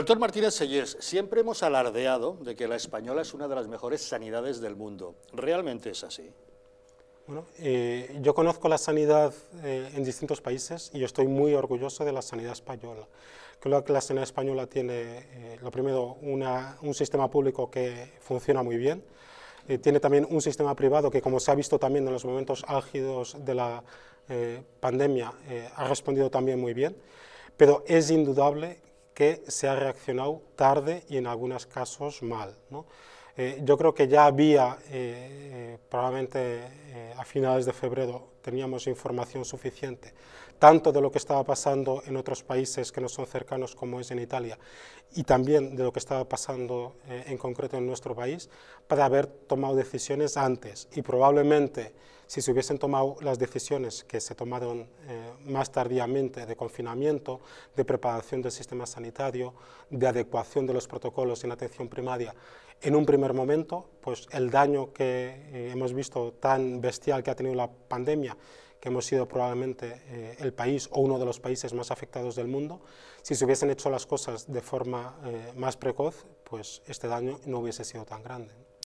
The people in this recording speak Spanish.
Doctor Martínez Sellés, siempre hemos alardeado de que la española es una de las mejores sanidades del mundo. ¿Realmente es así? Bueno, eh, yo conozco la sanidad eh, en distintos países y estoy muy orgulloso de la sanidad española. Creo que la sanidad española tiene, eh, lo primero, un sistema público que funciona muy bien. tiene también un sistema privado que, como se ha visto también en los momentos álgidos de la pandemia, ha respondido también muy bien. Pero es indudable que se ha reaccionado tarde y en algunos casos mal. Eh, yo creo que ya había, eh, eh, probablemente a finales de febrero, teníamos información suficiente, tanto de lo que estaba pasando en otros países que no son cercanos como es en Italia, y también de lo que estaba pasando en concreto en nuestro país, para haber tomado decisiones antes y probablemente si se hubiesen tomado las decisiones que se tomaron eh, más tardíamente de confinamiento, de preparación del sistema sanitario, de adecuación de los protocolos en atención primaria, en un primer momento, pues el daño que eh, hemos visto tan bestial que ha tenido la pandemia, que hemos sido probablemente eh, el país o uno de los países más afectados del mundo, si se hubiesen hecho las cosas de forma más precoz, pues este daño no hubiese sido tan grande.